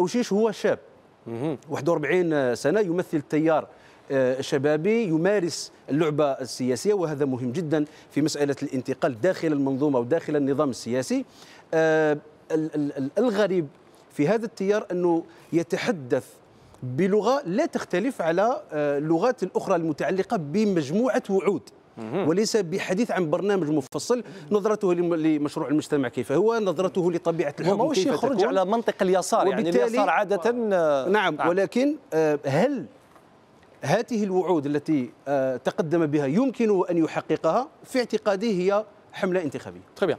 أوشيش هو شاب 41 سنة يمثل تيار آه، شبابي يمارس اللعبة السياسية وهذا مهم جدا في مسألة الانتقال داخل المنظومة وداخل النظام السياسي آه، الغريب في هذا التيار أنه يتحدث بلغة لا تختلف على اللغات آه، الأخرى المتعلقة بمجموعة وعود وليس بحديث عن برنامج مفصل نظرته لمشروع المجتمع كيف هو نظرته لطبيعة الحكم كيف يخرج على منطق اليسار يعني اليسار عادة نعم, آه، نعم،, نعم. ولكن آه، هل هذه الوعود التي آه، تقدم بها يمكن أن يحققها في اعتقادي هي حملة انتخابية طيب.